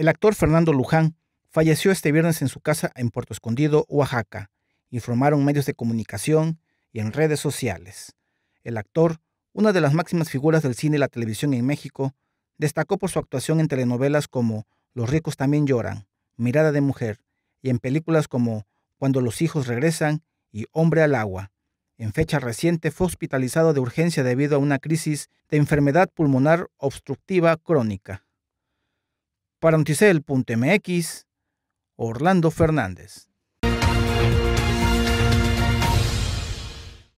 El actor Fernando Luján falleció este viernes en su casa en Puerto Escondido, Oaxaca, informaron medios de comunicación y en redes sociales. El actor, una de las máximas figuras del cine y la televisión en México, destacó por su actuación en telenovelas como Los ricos también lloran, Mirada de mujer, y en películas como Cuando los hijos regresan y Hombre al agua. En fecha reciente fue hospitalizado de urgencia debido a una crisis de enfermedad pulmonar obstructiva crónica. Para Orlando Fernández.